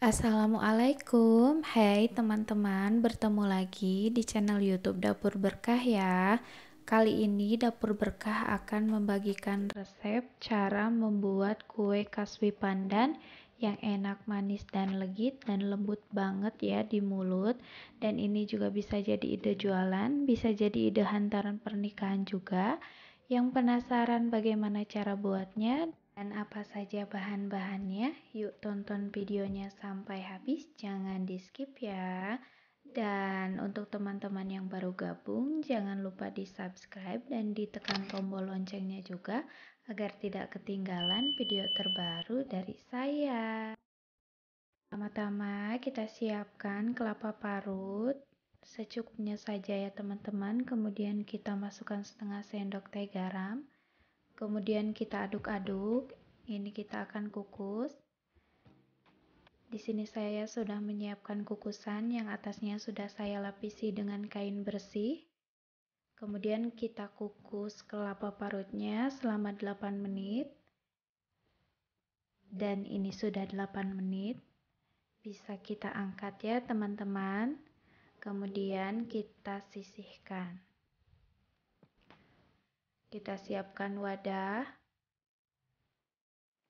Assalamualaikum, hai teman-teman, bertemu lagi di channel YouTube Dapur Berkah ya. Kali ini Dapur Berkah akan membagikan resep cara membuat kue kaswi pandan yang enak, manis, dan legit dan lembut banget ya di mulut. Dan ini juga bisa jadi ide jualan, bisa jadi ide hantaran pernikahan juga. Yang penasaran bagaimana cara buatnya, dan apa saja bahan-bahannya? Yuk tonton videonya sampai habis, jangan di skip ya. Dan untuk teman-teman yang baru gabung, jangan lupa di subscribe dan ditekan tombol loncengnya juga agar tidak ketinggalan video terbaru dari saya. Pertama-tama kita siapkan kelapa parut secukupnya saja ya teman-teman. Kemudian kita masukkan setengah sendok teh garam kemudian kita aduk-aduk ini kita akan kukus di sini saya sudah menyiapkan kukusan yang atasnya sudah saya lapisi dengan kain bersih. Kemudian kita kukus kelapa parutnya selama 8 menit. Dan ini sudah 8 menit. Bisa kita angkat ya teman-teman. Kemudian kita sisihkan. Kita siapkan wadah.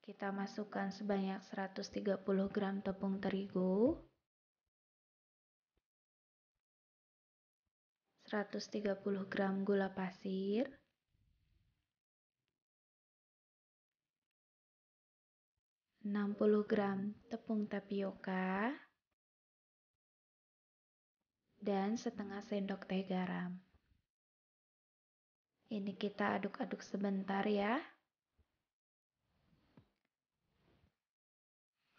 Kita masukkan sebanyak 130 gram tepung terigu. 130 gram gula pasir, 60 gram tepung tapioka, dan setengah sendok teh garam. Ini kita aduk-aduk sebentar ya.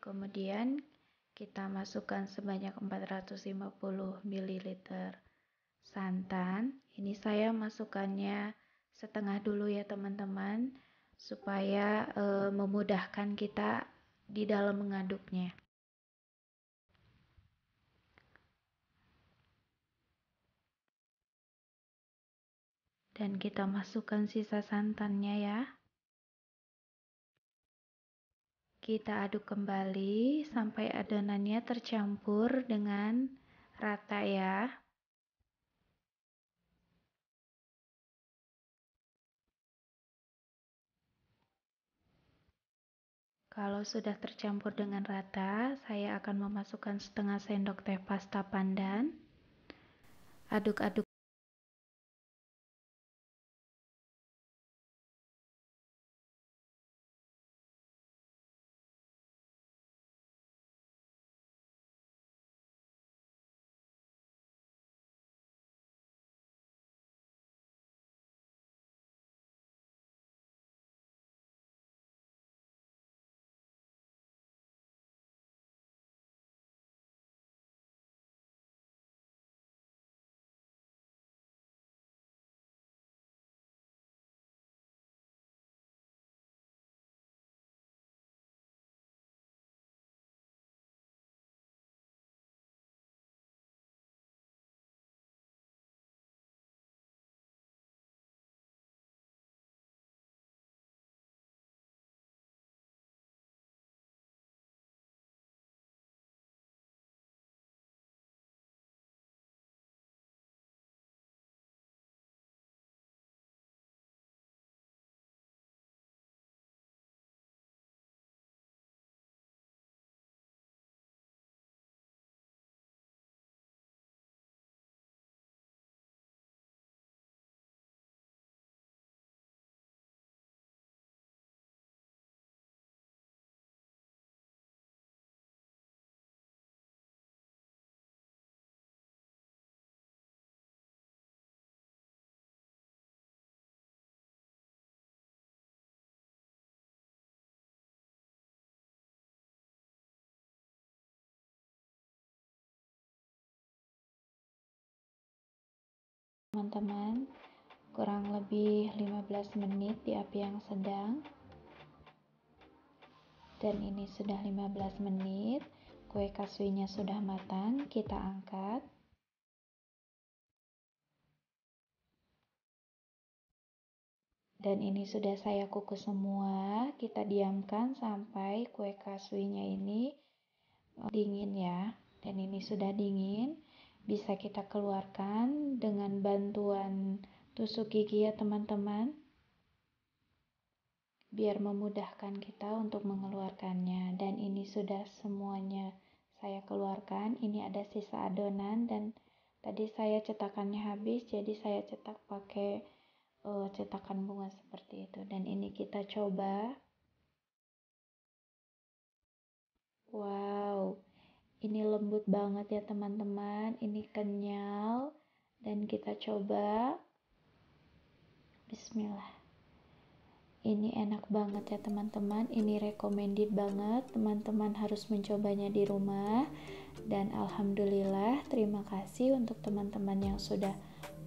Kemudian kita masukkan sebanyak 450 ml santan. Ini saya masukkannya setengah dulu ya teman-teman supaya e, memudahkan kita di dalam mengaduknya. dan kita masukkan sisa santannya ya. Kita aduk kembali sampai adonannya tercampur dengan rata ya. Kalau sudah tercampur dengan rata, saya akan memasukkan setengah sendok teh pasta pandan. Aduk-aduk teman-teman kurang lebih 15 menit di api yang sedang dan ini sudah 15 menit kue kasuinya sudah matang kita angkat dan ini sudah saya kukus semua kita diamkan sampai kue kasuinya ini eh, dingin ya dan ini sudah dingin bisa kita keluarkan dengan bantuan tusuk gigi ya teman-teman biar memudahkan kita untuk mengeluarkannya dan ini sudah semuanya saya keluarkan ini ada sisa adonan dan tadi saya cetakannya habis jadi saya cetak pakai uh, cetakan bunga seperti itu dan ini kita coba wow ini lembut banget ya teman-teman ini kenyal dan kita coba bismillah ini enak banget ya teman-teman ini recommended banget teman-teman harus mencobanya di rumah dan alhamdulillah terima kasih untuk teman-teman yang sudah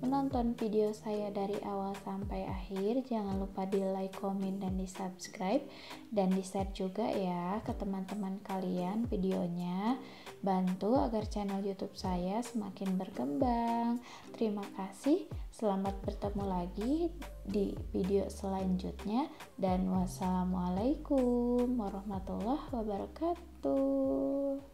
menonton video saya dari awal sampai akhir. Jangan lupa di like, komen, dan di subscribe. Dan di share juga ya ke teman-teman kalian videonya. Bantu agar channel youtube saya semakin berkembang. Terima kasih. Selamat bertemu lagi di video selanjutnya. Dan wassalamualaikum warahmatullahi wabarakatuh.